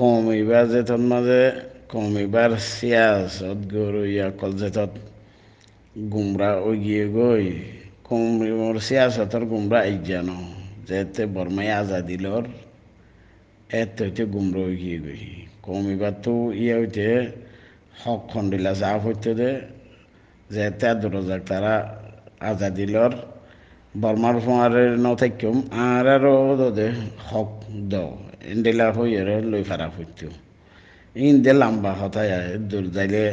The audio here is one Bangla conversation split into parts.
কম এইবাৰ জেঠত মাজে কম এইবাৰ চিয়াছত গৰু ইয়া কল জেঠত গুমৰা উগিয়ে গৈ কম মোৰ চিয়াছতৰ গুমৰা ন যেতে বৰমাই আজাদিলৰ এত হইতে গুমরা গিয়ে গই কম এবার তো দিলা হইতে হক খন্ডিলা দে যেতে দূর তাৰা তারা আজাদিলর বর্মার ফুঁয়ারের ন থাকিম আর আরও দে হক দ ইন্ডেলা হইয়ারে লই ফারা ফুটতো ইন্দে লম্বা হতায় দূর যাইলে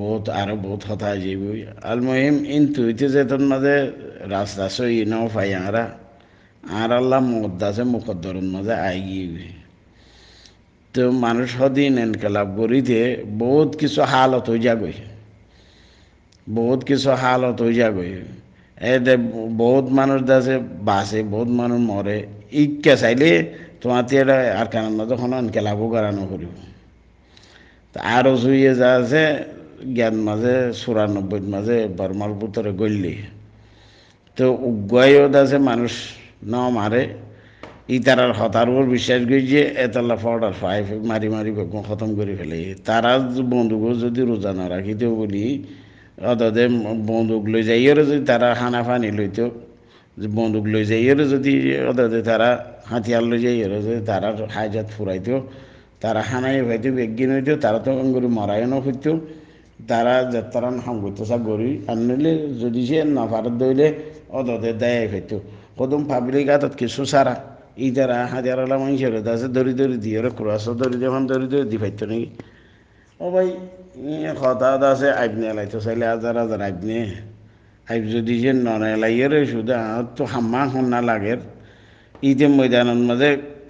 বহুত আরও বহুত হতায় যাইব আল মহিম ইন্তু ইতে যেতন মাঝে রাস্তা সই ন পাই আঁরা আর আল্লাহ মদ্দাসে মুকদ্দরুন মাঝে আই গিয়ে তো মানুষ সদিন এনকালাব করিতে বহুত কিছু হালত হয়ে যাগই বহুত কিছু হালত হয়ে যাগই এতে বহুত মানুষ আছে বাসে বহুত মানুষ মরে ইকা চাইলে তোমাতে এটা আর কানার মতো কোনো আনকে লাভও গারানো করিব আরও জুইয়ে যা আছে জ্ঞান মাঝে চুরানব্বই মাঝে বর্মার ভিতরে গল্লি তো উগ্রয়ত আছে মানুষ ন মারে ইতারার হতারুর বিশ্বাস করি যে এতলা ফটার ফাইভ মারি মারি খতম করে ফেলে তারা বন্ধুকে যদি রোজা না রাখিতেও বলি অদে বন্দুক লৈ আর যদি তারা হানা ফানি লইতো বন্দুক লৈ আর যদি অদে তারা হাতিয়ার লৈ আর যদি তারা হাজাত ফুরাইত তারা হানাই হইতো বেগিন হইতো তারা তো গরু মারায়নও হইত তারা যাত্রান সংগতসা গরি আনলে যদি সে নাফারত দইলে অদতে দেয় হইতো কদম পাবলিক আতত কিছু সারা এই তারা হাজারালা মানুষের আছে দড়ি দড়ি দিয়ে ক্রাস দড়ি যখন দড়ি দড়ি দি পাইতো নাকি ও ভাই কথা আছে আইব নিয়ে এলাই তো চাইলে হাজার হাজার আইব নিয়ে আইব যদি যে নন এলাইয়ের শুধু তো হাম্মা হন্না লাগের ইতে ময়দানের মাঝে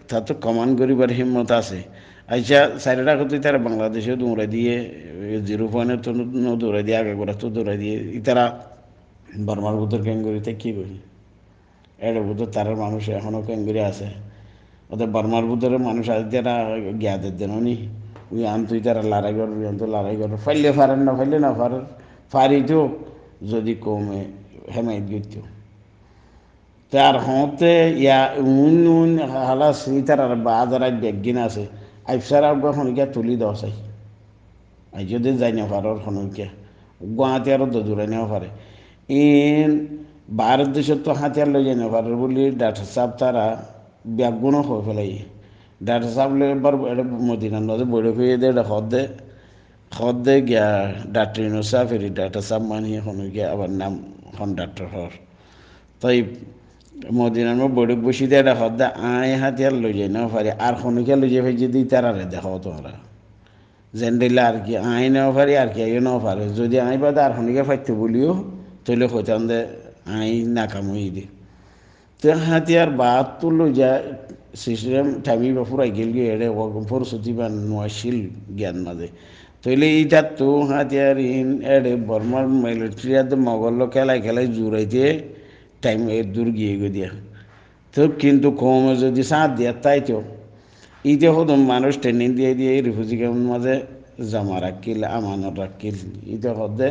তা তো কমান করিবার হিম্মত আছে আচ্ছা চারিটা কত তারা বাংলাদেশে দৌড়াই দিয়ে জিরো পয়েন্ট তো দৌড়াই দিয়ে আগে করা তো দৌড়াই দিয়ে ইতারা বর্মার ভূতর ক্যাঙ্গুরিতে কী করি এটা বুধ তারার মানুষ এখনও করে আছে ওদের বর্মার ভূতরের মানুষ আজ যারা জ্ঞাতের দেননি ওই আনতুই তারা লড়াই করবে অন্ত লড়াই করবে ফাইলে ফারেন না ফাইলে না ফারেন ফারিতেও যদি কমে হেমায়ত গিত তার হতে ইয়া উন উন হালা সি তার বাজার বেগিন আছে আইফসার আবগা খনিকা তুলি দেওয়া চাই আই যদি যাই না পারর খনিকা গুয়াহাটি আরও দূরে নেওয়া পারে ইন ভারত দেশের তো হাতিয়ার লই যাই না পারে বলি ডাটা সাপ তারা ব্যাগুণও হয়ে ফেলাই ডাটা চাপলে এবার এটা মদিনার নদে বৈঠক হয়ে দিয়ে এটা খদ্দে খদ্দে গিয়া ডাক্টরিনো চাপ ফেরি ডাক্তার সাহেব মানিয়ে হন গিয়া আবার নাম হন ডাক্তার হর তাই মদিনার মধ্যে বৈঠক বসি দিয়ে এটা খদ্দে আয় হাতিয়ার লই যাই না পারি আর খনুকে লই যাই যদি তারারে দেখো তোমরা যেন দিলে আর কি আয় নেওয়া পারি আর কি আইও নেওয়া পারে যদি আই বা আর হনুকে ফাইতে বলিও তাহলে হইতাম দে আয় নাকাম হই দি তো হাতিয়ার বাহাত্তর লই যায় সিস্টেম টাইমিবা পুরাই গেল গিয়ে এড়ে ফোর সুতিবান নোয়া শিল জ্ঞান মাঝে তইলে ইটা তো হাতিয়ার ইন এড়ে বর্মার মিলিটারিয়াতে মগল খেলায় খেলায় জুড়াইতে টাইম এর দূর গিয়ে গো দিয়া তো কিন্তু কমে যদি সাঁত দিয়া তাই তো ইতে হদম মানুষ ট্রেনিং দিয়ে দিয়ে রিফিউজি ক্যাম্প মাঝে জামা রাখিল আমানত রাখিল ইতে হদে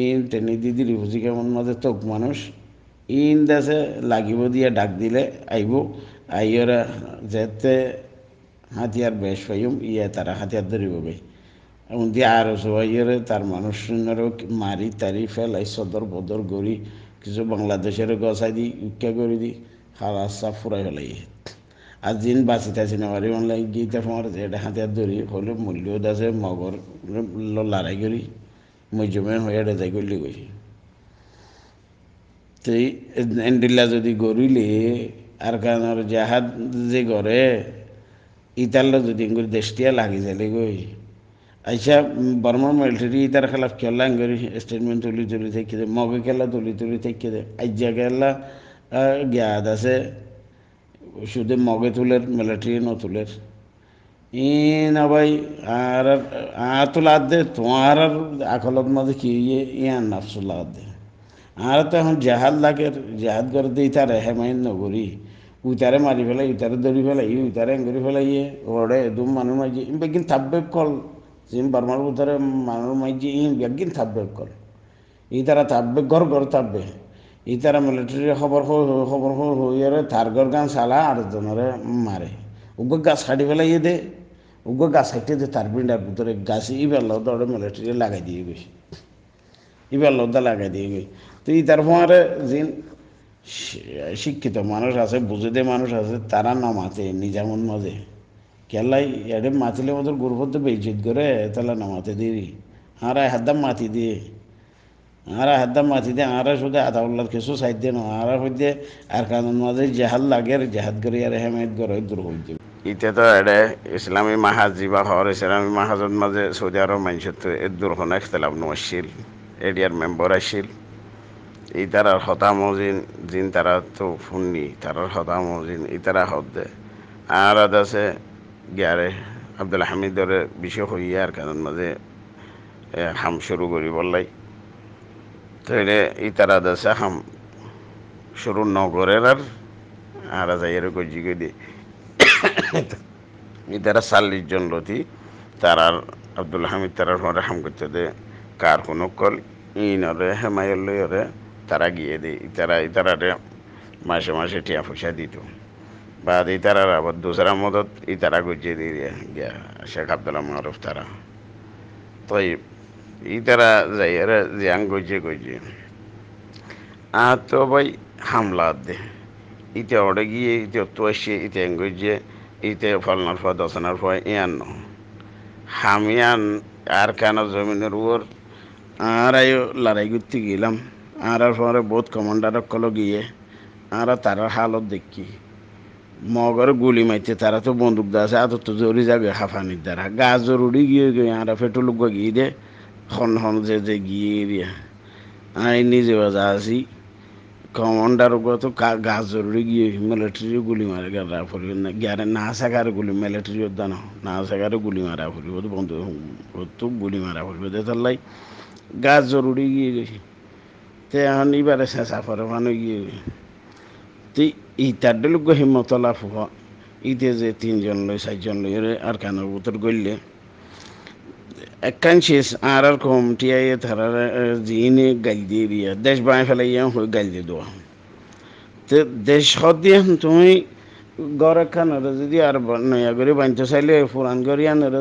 ইন ট্রেনিং দিয়ে দিয়ে রিফিউজি ক্যাম্পের মাঝে তোক মানুষ ইন দেশে লাগিব দিয়ে ডাক দিলে আইব ஐயரை சேர்த்து হাতিয়ার বেশ হইম ইয়ে তারা হাতিয়ার ধরিব বে এবং দিয়ে আরো সবাইয়েরে তার মানুষেরও মারি তারি ফেলাই সদর বদর গড়ি কিছু বাংলাদেশের গছাই দি ইচ্ছা করে দি খালা সাফ ফুরাই ফেলাই আর দিন বাঁচি তাছি না পারি মানে গীতা ফোমার এটা হাতিয়ার ধরি হলে মূল্য আছে মগর লড়াই করি মজুমেন হয়ে এটা যাই করলি গেছি তো এন্ডিল্লা যদি গড়িলে আর কারণের জাহাজ যে গড়ে ইতাল দুদিন করে দেশটিয়া লাগি যালে গই আচ্ছা বর্মা মিলিটারি ইতার খেলাফ খেলা করি স্টেটমেন্ট তুলি তুলি থেকে দে মগে খেলা তুলি তুলি থেকে দে আজ্জা খেলা জ্ঞাত আছে শুধু মগে তুলের মিলিটারি ন তুলের ই না ভাই আর আর তো দে তোমার আর আখলত মাঝে কি ইয়ে ইয়ান নাফসুল্লাহ দে আর তো এখন জাহাজ লাগে জাহাজ করে দিই তার হেমায়ন নগরী উইতারে মারি ফেলাই উইতারে ধরি ফেলাই উইতারে এঙ্গরি ফেলাইয়ে ওরে দুম মানুষ মাইজি বেগিন থাপবেব কল জিন বার্মার উতারে মানুষ মাইজি ইন বেগিন থাপবেব কল ই তারা থাপবে ঘর ঘর থাপবে ই তারা মিলিটারি খবর খবর হইয়ারে তার ঘর গান সালা আর জনরে মারে উগ্র গাছ কাটি ফেলাইয়ে দে উগ্র গাছ কাটিয়ে দে তার বিন্ডার ভিতরে গাছ ইবার লওদা ওরে মিলিটারি লাগাই দিয়ে গেছে ইবার লওদা লাগাই দিয়ে গেছে তো ই তার ফোঁয়ারে জিন শিক্ষিত মানুষ আছে দে মানুষ আছে তারা না মাতে নিজামন মাঝে কেলাই এডে মাতিলে ওদের গুরুপত্র বেজিত করে তাহলে না মাতে দিবি আর হাদ্দাম মাতি দিয়ে আর হাদ্দাম মাতি দিয়ে আর শুধু আতাউল্লার কিছু সাইড দিয়ে নয় আর হইতে আর কানুন মাঝে জেহাদ লাগে জেহাদ করে আর হেমায়ত করে দূর দিবে ইতে তো এডে ইসলামী মাহাজি বা হর ইসলামী মাহাজর মাঝে সৌদি আরব মানুষের তো এর দূর হন এখতলাপ নছিল এডিয়ার মেম্বার আসিল এই হতা মজিন জিন তারা তো ফুননি তারার হতা মজিন এই তারা হত দে আর আছে গিয়ারে আব্দুল হামিদরে বিষয় হইয়া আর কারণ মাঝে হাম শুরু করি বললাই তাইলে এই তারা আছে হাম শুরু করে আর আর যাইয়ারে গজি গদি এই তারা চাল্লিশ জন লতি তারার আব্দুল হামিদ তারার হাম করতে দে কার কোনো কল ইনরে হেমায়ল্লয়রে তারা গিয়ে দিই তারা ইতারা মাসে মাসে টিয়া পয়সা দিত বা ইতারার আবার দোসরা মদত ইতারা গুজিয়ে দিয়ে দিয়ে গিয়া শেখ আবদুল্লাহ মারুফ তারা তো ইতারা যাই আর জিয়াং গুজিয়ে গুজিয়ে আর তো ভাই হামলা দে ইতে ওটা গিয়ে ইতে তো এসে ইতে গুজিয়ে ইতে ফলনার ফল দশনার ফল ইয়ান হামিয়ান আর কেন জমিনের উপর আর আয়ো লড়াই করতে গেলাম আর পরে বহুত কমান্ডারক কল গিয়ে আর তার হালত দেখি মগর গুলি মাইতে তারা তো বন্দুক দাসে আত তো জরি যাবে হাফানির দ্বারা গাছ জরুরি গিয়ে গিয়ে আর ফেটু লুক গিয়ে দে হন হন যে যে গিয়ে দিয়া আই নিজে বাজা আসি কমান্ডার গত গাছ জরুরি গিয়ে মিলিটারি গুলি মারে গাড়া ফুরি গিয়ে না সাকার গুলি মিলিটারি দান না সাকার গুলি মারা ফুরি ও তো বন্ধু তো গুলি মারা ফুরবে দে তার লাই গাছ জরুরি গিয়ে গেছি মানে তে এখন ইবারে চেঁচা পরে মানু ইয়ে তুই ইতার ডলুক হিম্মত ইতে যে তিনজন লই চারজন লই আর কানের বুতর গইলে কাঞ্চিস আর আর কম টিয়াইয়ে থারার জিনে গাল দিয়ে দেশ বাঁ ফেলাইয়া হয়ে গাল দিয়ে দেওয়া তো দেশ দিয়ে তুমি গড় খানোর যদি আর নয়া করে বাঁধতে চাইলে ফুরান করি আনোর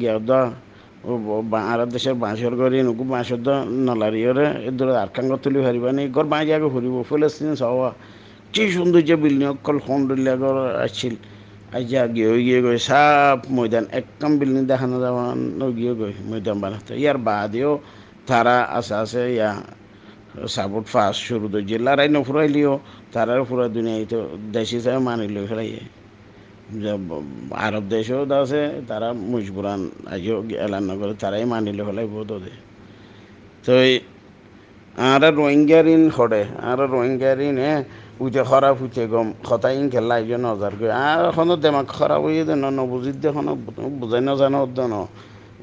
গিয়া দেওয়া দেশের ଆର ବାଁସର କରି ନକୁ ବାଁସଦ ନଲାରିଅରେ ଏଦର ଆର୍କାଙ୍କ ତୁଲି ହାରିବାନି ଘର ବାଁ ଯାକ ঘুরিব ଫଲସ୍ତିନ ସବା কি সুন্দর যে বিল্ডিং অকল সৌন্দর্যা ঘর আসছিল আজা গিয়ে গিয়ে গই সাপ ময়দান একদম বিল্ডিং দেখা না গিয়ে গই ময়দান বানাতে ইয়ার বাদেও তারা আছে আছে ইয়া সাপোর্ট ফার্স্ট শুরু তো জেলারাই নফুরাইলিও তারার ফুরা দুনিয়া তো দেশি চাই মানিলেও ফেলাইয়ে আরব দেশও আছে তারা মুজবুরান আগেও এলান করে তারাই মানিলে হলে বোধ ওদের তো আর রোহিঙ্গার ঋণ হরে আর রোহিঙ্গার ঋণ হ্যাঁ উঠে খরাপ হইতে গম খতাই ইন খেলা এই জন্য অজার করে আর এখন দেমাক খরাপ হয়ে দেন নবুঝি দেখো বুঝাই নজানো অর্ধন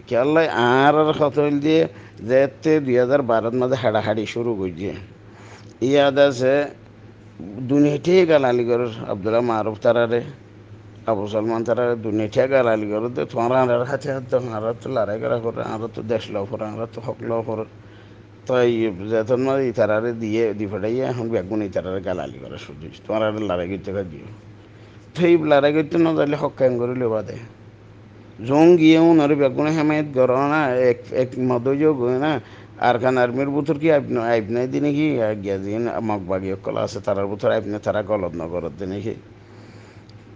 খেয়ালাই আর আর খতল দিয়ে যেতে দুই হাজার বারোর মাঝে হাড়াহাড়ি শুরু করছে ইয়াদ আছে দুনিয়াটি গালালি কর আবদুল্লাহ মারুফ তারারে আর মুসলমান তারা দুর্নীতি গালালি করে তো তোমরা আনার হাতে হাত আনারা তো লড়াই করা করে আনারা তো দেশ লাভ করে আনারা তো হক লাভ করে তো এই যেতন মানে ইতারারে দিয়ে দি এখন বেগুন ইতারারে গালালি করে শুধু তোমার আর লড়াই করতে দিও তো এই লড়াই করতে না তাহলে হক কায়ম করে লেবা দেয় গিয়ে উনার বেগুন হেমায়ত গড় না এক এক মদযোগ না আর খান আর্মির বুথর কি আইব নাই দিনে কি গিয়া দিন মাক কলা আছে তারার বুথর আইব না তারা গলত নগর দিনে কি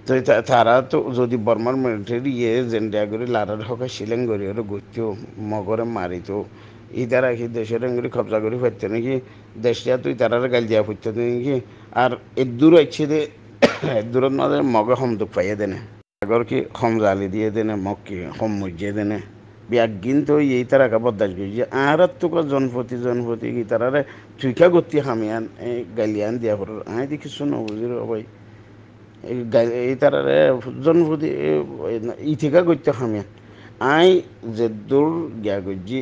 তো তারা তো যদি বর্মার মিলিটারি ইয়ে জেন্ডিয়া করে লারার হকে শিলেং গড়ি ওরা গইত মগরে মারিত ই তারা কি দেশের এগুলি কবজা করে ফেরতে নাকি দেশটা তুই তারার গাল দিয়া ফুটতে নাকি আর এর দূর আছে দে দূরত মাঝে মগে হম দুঃখ পাইয়ে দেনে আগর কি হম জালি দিয়ে দেনে মগ কি হম মজিয়ে দেনে বিয়াগিন কিন্তু এই তারা কা বদাস গই যে আর তো কা জনপতি জনপতি কি তারারে তুইকা গতি হামিয়ান গালিয়ান দিয়া হর আই দেখি শুনো বুঝির ভাই এই তারারে জনপ্রতি ইথিকা করতে খামিয়ান আই জেদুর গিয়া করছি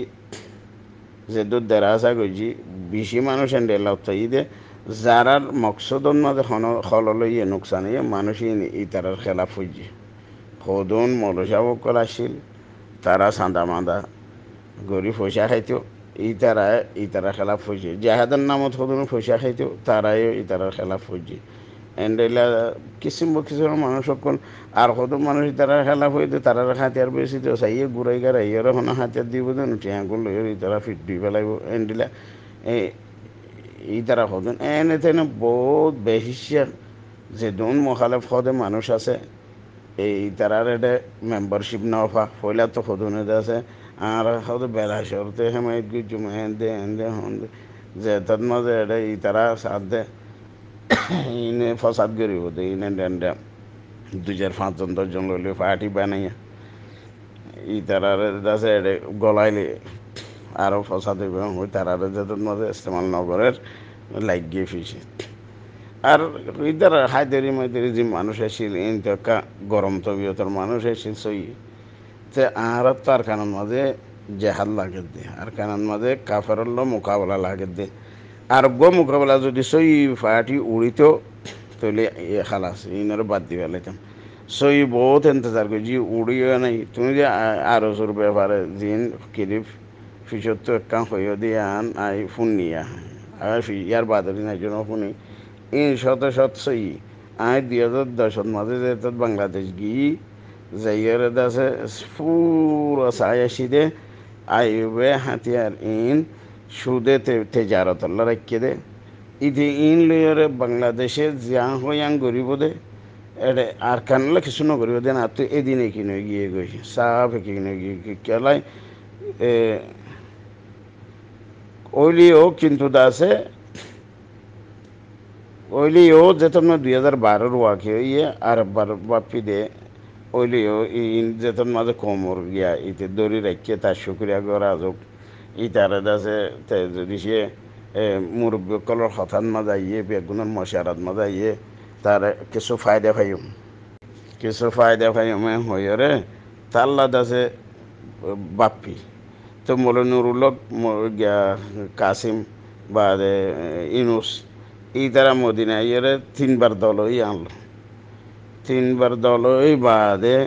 জেদুর দেরাজা করছি বেশি মানুষ এন্ডে থাকি দে যারার মকসদন মাঝে হন হল লইয়ে নোকসান মানুষই এই তারার খেলাফ হইছে সদন বকল আসিল তারা চাঁদা মাদা গরিব ফসা খাইতো এই তারা খেলা তারা খেলাফ জাহাদের নামত সদন ফসা খাইতো তারাই এই খেলা খেলাফ এন্ডাইলা কিসিম কিসিমের মানুহ সকল আৰু কত মানুষ তারা খেলা হৈ তারা হাতিয়ার বেশি তো চাইয়ে ঘুরাই গাড়াই আর এখন হাতিয়ার দিব দেন উঠি আঙুল লই তারা ফিট দুই পেলাইব এন্ডিলা এই ই তারা এনে তেনে বহুত বেহিসিয়া যে দুন মখালেফ হদে মানুষ আছে এই তারার এটা মেম্বারশিপ না অফা ফইলা তো আছে আৰু হয়তো বেলা শরতে হেমায়ত গুজুম হেন দে হেন দে দে যে তার মাজে এটা ইতাৰা তারা দে ইনে ফসাদ গরি হতে ইনে ডেন্ডে দু চার পাঁচজন দশজন লইলে পার্টি বানাইয়া ই তারার দাসে গলাইলে আরও ফসাদ হইবে ওই মধ্যে ইস্তেমাল নগরের লাগিয়ে ফিসে আর ইদার হায়দেরি মাইদেরি যে মানুষ আসিল ইন্তকা গরম তবিয়তর মানুষ আসিল সই তে আর তার কারণ মাঝে জেহাদ লাগে দে আর কারণ মাঝে কাফেরল্লো মোকাবেলা লাগে দে আরব্য মোকাবেলা যদি সই ফাটি উড়িত তাহলে খালাস ইনার বাদ দিবে ফেলাইতাম সই বহুত ইন্তজার করি যে উড়িও নাই তুমি যে আরজুর ব্যাপারে দিন কিলিপ পিছত তো একখান হই দিয়ে আন আই ফোন নিয়ে আহ আর ইয়ার বাদর নাই জন্য শুনি ইন শত শত সই আই দুই হাজার দশত মাঝে যেত বাংলাদেশ গিয়ে যাইয়ার দাসে পুরো সাই আসি দে আইবে হাতিয়ার ইন সুদে তেজারত আল্লাহ রাখিয়ে দে ইতি ইন লইয়রে বাংলাদেশে যা হইয়াং গরিব দে এডে আর কানলে কিছু না গরিব দেন আর তুই এদিনে কিনে গিয়ে গই সাহাবে কিনে গিয়ে কেলাই ওইলিও কিন্তু দাসে ওইলিও যে তোমরা দুই হাজার বারোর ওয়াকে ইয়ে আর বাপি দে ওইলিও ইন যে তোর মাঝে কোমর গিয়া ইতি দড়ি রাখিয়ে তার শুক্রিয়া করা যোগ ইতারাত আছে যদি সে মুরব্বীসকলৰ হঠাৎ মাজাইয়ে বেগুনৰ মশারাত মাজাইয়ে তার কিছু ফায়দা পাইম কিছু ফায়দা রে হইরে তাল্লাদ আছে বাপ্পি তো মৌলনুরুলক কাসিম বা ইনুস ই তারা মদিনা ইয়ে তিনবার দলই আনলো তিনবার দলই বাদে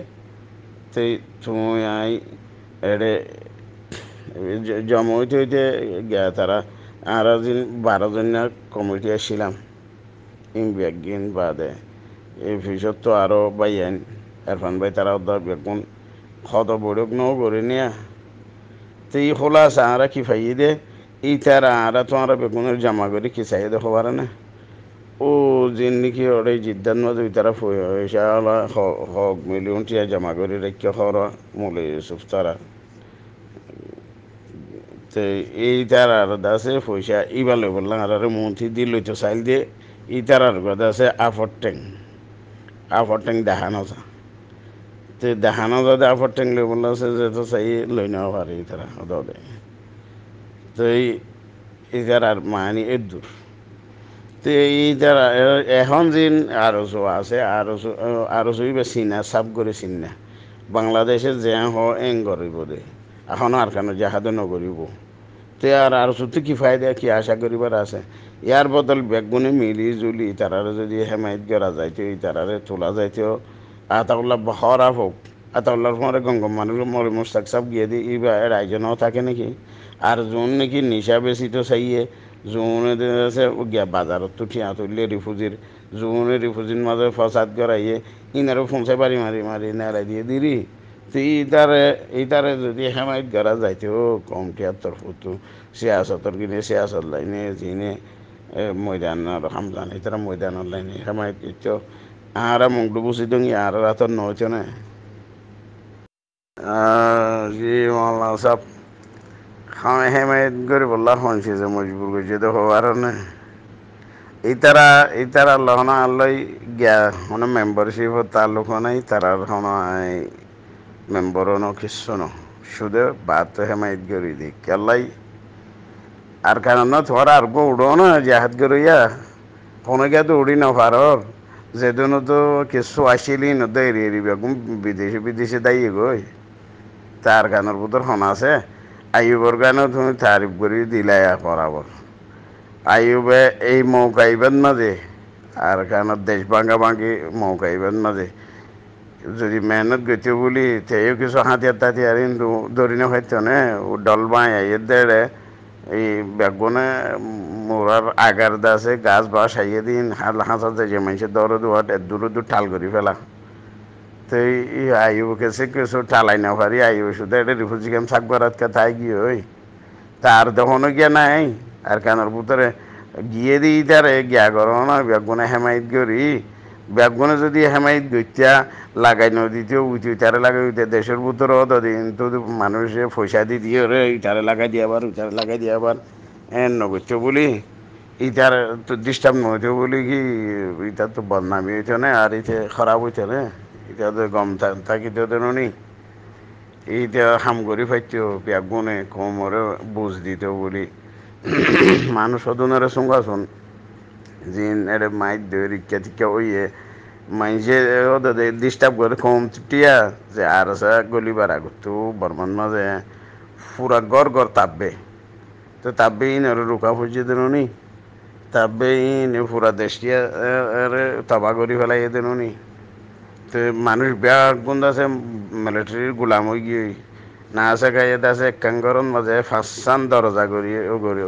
তুই তুমি আই এড়ে জমা হইতে হইতে তারা আর দিন বারো জনের কমিটি আসছিলাম ইমবিয়াগিন বাদে এই পিছত তো আরও আইন এরফান ভাই তারা বেগুন সদ বৈরক ন করে নিয়া তো এই হোলা সাহারা কি ফাইয়ে দে এই তারা আরা তো আরা বেগুনের জামা করে কি চাই দেখো পারে না ও যেন নাকি ওর এই জিদ্দান মাঝে ওই তারা হক মিলিয়ন টিয়া জামা করে রেখে হওয়া মূলে সুফতারা তো এই তারার আছে পয়সা ইবালে বললাম আর মন্ত্রী দিল তো সাইল দিয়ে এই তারার কথা আছে আফর ট্যাং আফর ট্যাং দেখানো যা তো দেখানো যাতে আফর ট্যাং লই বললাম আছে যে তো সাই লই নেওয়া পারে এই তারা দে তো এই এই তারার মাহানি এর দূর তো এই তারা এখন যিন সো আছে আরসো আরসোই বা চিনা সাপ করে চিনা বাংলাদেশের যে হ এং করিব দে এখন আর কেন জাহাদও নগরিব তে আর আর সুতি কি ফায়দা কি আশা করিবার আছে ইয়ার বদল বেগুনি মিলি জুলি তারারে যদি হেমায়ত গড়া যাইতে তারারে তোলা যাইতে আতাউল্লাহ হরা হোক আতাউল্লাহর পরে গঙ্গম মানুষ মরে মুস্তাক সাহ গিয়ে দিই ইবা এর আয়োজনও থাকে নাকি আর জোন নাকি নিশা বেশি তো চাইয়ে জোনে আছে গিয়া বাজারত তো ঠিয়া তুললে রিফিউজির জোনে রিফিউজির মাঝে ফসাদ গড়াইয়ে ইনারও ফোনসে বাড়ি মারি মারি নেড়াই দিয়ে দিরি তো এইটারে এইটারে যদি হেমায়ত গড়া যাইতেও কম টিয়াত্তর ফুতু সিয়াসতর কিনে সিয়াসত লাইনে জিনে ময়দানের হামজান এইটারা ময়দানের লাইনে হেমায়ত করতে আহারা মুখটু বুঝি দিই আহারা রাতর নয়তো না জি মাল্লা সাহ খামে হেমায়ত করে বললা হনছে যে মজবুর করছে তো হওয়ার না ইতারা ইতারা লহনা আল্লই গিয়া হন মেম্বারশিপ তার লোক নাই তারা মেম্বরনও কিছু ন শুধু বাত হেমায়ত গরি দি কেলাই আর কারণ থর আর গো উড় না জাহাত গরিয়া ফোনে গিয়ে তো উড়ি না ভারত যেদিন তো কিছু আসিলি ন দেরি এরি বেগুন বিদেশি বিদেশি দায়ী গই তার গানের বুতর আছে আয়ুবর গান তুমি তারিফ করি দিলাই পড়াব আয়ুবে এই মৌকা ইবেন মাঝে আর কানত দেশ ভাঙ্গা ভাঙ্গি মৌকা ইবেন মাঝে যদি মেহনত গেছে বলি তেও কিছু হাতিয়ার তাতিয়ার কিন্তু না হয়তো ডল ডলবাই এর দেড়ে এই বেগুনে মোরার আগার দাসে গাছ বা সাইয়ে দিন হাল হাঁসা যে মানুষের দৌড়ে দুয়ার এর দূর ঠাল করি ফেলা তো এই আয়ু কেসে কিছু ঠালাই না পারি আয়ু শুধু এটা রিফুজি কেম সাক করাত তাই গিয়ে ওই তার দহনও গিয়ে নাই আর কানের ভিতরে গিয়ে দিই তারে গিয়া গরম না বেগুনে হেমাইত করি ব্যাগগুনে যদি হেমাই দৈত্যা লাগাই নদীতেও উঠি উঠারে লাগাই উঠে দেশের ভিতরেও তো মানুষে পয়সা দি দিয়ে রে ইটারে লাগাই দিয়ে আবার উঠারে লাগাই দিয়ে আবার এন নগচ্ছ বলি ইটার তো ডিস্টার্ব নহইতে বলি কি ইটার তো বদনামি হইতে না আর ইতে খারাপ হইতে না ইটা তো গম থাকিতে হতেন নি এইটা হাম করি ফাইতে ব্যাগুনে কোমরে বুঝ দিতে বলি মানুষ সদনের সঙ্গে আসুন জিনের মাইর দই রিক্ষা টিক্ষা হইয়ে মাইসে ডিস্টার্ব করে কম টিয়া যে আর গলি বাড়া করতো বর্মন মাঝে পুরা গড় গড় তাপবে তো তাপবে ইন আর রুকা ফুজি দেনি তাপবে ইন পুরা দেশটিয়া তাবা করি ফেলাই দেনি তো মানুষ বিয়া গুন্দাছে মিলিটারির গোলাম হয়ে গিয়ে না আছে গাইয়েত আছে কাঙ্গরন মাঝে ফাঁসান দরজা গড়িয়ে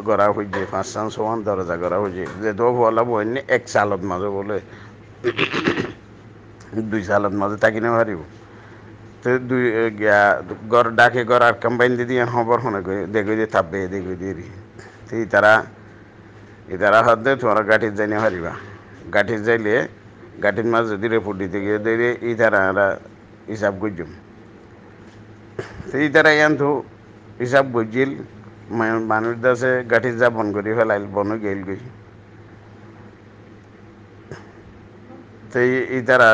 গড়া হইছে ফাঁসান সোয়ান দরজা গড়া হইছে যেহেতু ভোলা বইনি এক চালত মাঝে বলে দুই চালত মাঝে থাকিনে হারিব তো দুই গড় ডাকে গড় আর কম্বাইন দি দিয়ে খবর শুনে দেখি দিয়ে থাপবে দেখি দিয়ে তো তারা ইতারা হাত দিয়ে তোমার গাঠির জানিয়ে হারিবা গাঠির যাইলে গাঠির মাছ যদি রেপুট দিতে গিয়ে দিয়ে ইতারা হিসাব করছুম সেই দ্বারা ইয়ান্তু হিসাব বুঝিল মানুষ দাসে গাঠি যা বন করি ফেলাইল বনো গেল গই সেই এই দ্বারা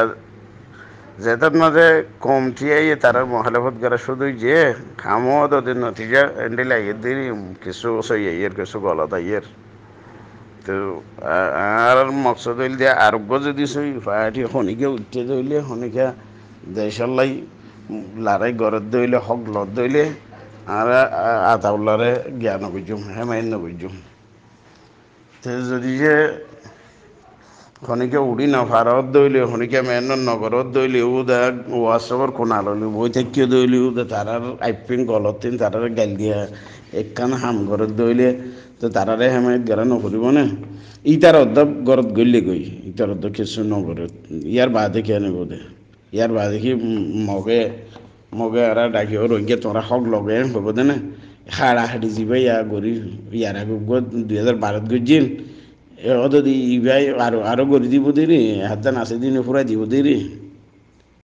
যেতার মাঝে কম ঠিয়াইয়ে তারা মহালাফত করা শুধুই যে খামত ওদের নতিজা এন্ডে লাগিয়ে দিন কিছু সইয়ের কিছু গলত আইয়ের তো আর মকসদ হইল যে আরোগ্য যদি সই ফাটি খনিকে উঠতে ধরলে খনিকা দেশাল্লাই লারে গড়ত দইলে হগলত দইলে আর আতাউলারে জ্ঞান গুজুম হেমায়ন গুজুম তে যদি যে খনিকে উড়ি না ফারত দইলে খনিকে মেন নগরত দইলে ও দা ওয়াসবর কোনাললি বই থাকিও দইলে ও দা তারার আইপিং গলত তারার গাল দিয়া একখান হাম গরত দইলে তো তারারে হেমে গেরা নকরিব না ইতার অর্ধ গরত গইলে গই ইতার অর্ধ কিছু নগরত ইয়ার বাদে কেন বোধে ইয়ার বাদে কি মগে মগে এরা ডাকিও রোহিঙ্গে তোরা হক লগে হব দে না হাড়া হাড়ি যাবে ইয়া গরি ইয়ার আগে দুই হাজার বারোত গজিল অত দি ইভাই আরো আরো গরি দিব দিরি হাত আছে দিনে ফুরাই দিব দিরি